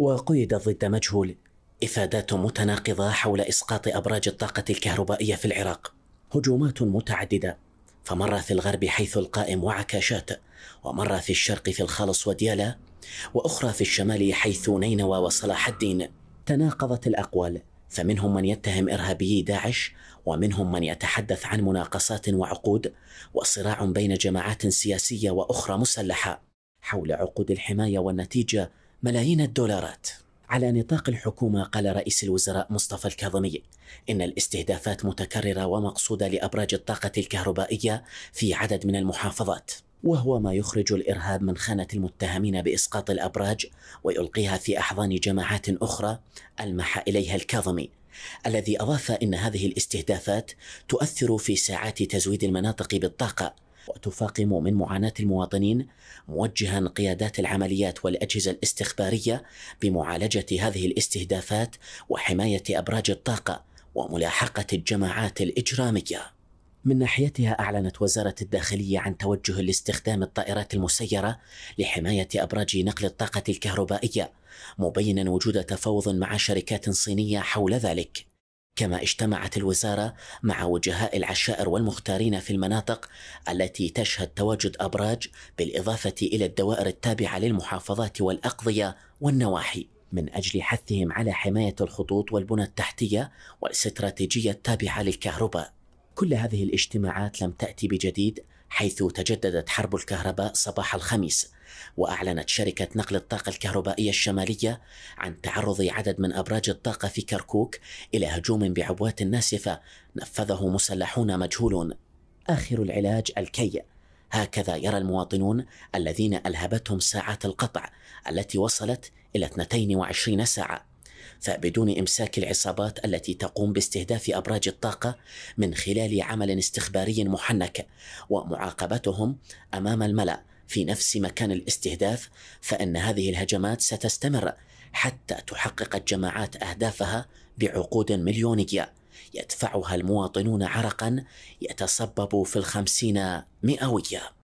وقيد ضد مجهول افادات متناقضه حول اسقاط ابراج الطاقه الكهربائيه في العراق هجومات متعدده فمره في الغرب حيث القائم وعكاشات ومره في الشرق في الخالص وديالا واخرى في الشمال حيث نينوى وصلاح الدين تناقضت الاقوال فمنهم من يتهم ارهابيي داعش ومنهم من يتحدث عن مناقصات وعقود وصراع بين جماعات سياسيه واخرى مسلحه حول عقود الحمايه والنتيجه ملايين الدولارات على نطاق الحكومة قال رئيس الوزراء مصطفى الكاظمي إن الاستهدافات متكررة ومقصودة لأبراج الطاقة الكهربائية في عدد من المحافظات وهو ما يخرج الإرهاب من خانة المتهمين بإسقاط الأبراج ويلقيها في أحضان جماعات أخرى ألمح إليها الكاظمي الذي أضاف إن هذه الاستهدافات تؤثر في ساعات تزويد المناطق بالطاقة وتفاقم من معاناة المواطنين موجها قيادات العمليات والأجهزة الاستخبارية بمعالجة هذه الاستهدافات وحماية أبراج الطاقة وملاحقة الجماعات الإجرامية من ناحيتها أعلنت وزارة الداخلية عن توجه لاستخدام الطائرات المسيرة لحماية أبراج نقل الطاقة الكهربائية مبينا وجود تفاوض مع شركات صينية حول ذلك كما اجتمعت الوزارة مع وجهاء العشائر والمختارين في المناطق التي تشهد تواجد أبراج بالإضافة إلى الدوائر التابعة للمحافظات والأقضية والنواحي من أجل حثهم على حماية الخطوط والبنى التحتية والاستراتيجية التابعة للكهرباء كل هذه الاجتماعات لم تأتي بجديد حيث تجددت حرب الكهرباء صباح الخميس وأعلنت شركة نقل الطاقة الكهربائية الشمالية عن تعرض عدد من أبراج الطاقة في كركوك إلى هجوم بعبوات ناسفة نفذه مسلحون مجهولون آخر العلاج الكي هكذا يرى المواطنون الذين ألهبتهم ساعات القطع التي وصلت إلى 22 ساعة فبدون إمساك العصابات التي تقوم باستهداف أبراج الطاقة من خلال عمل استخباري محنك ومعاقبتهم أمام الملأ في نفس مكان الاستهداف فإن هذه الهجمات ستستمر حتى تحقق الجماعات أهدافها بعقود مليونية يدفعها المواطنون عرقا يتسبب في الخمسين مئويه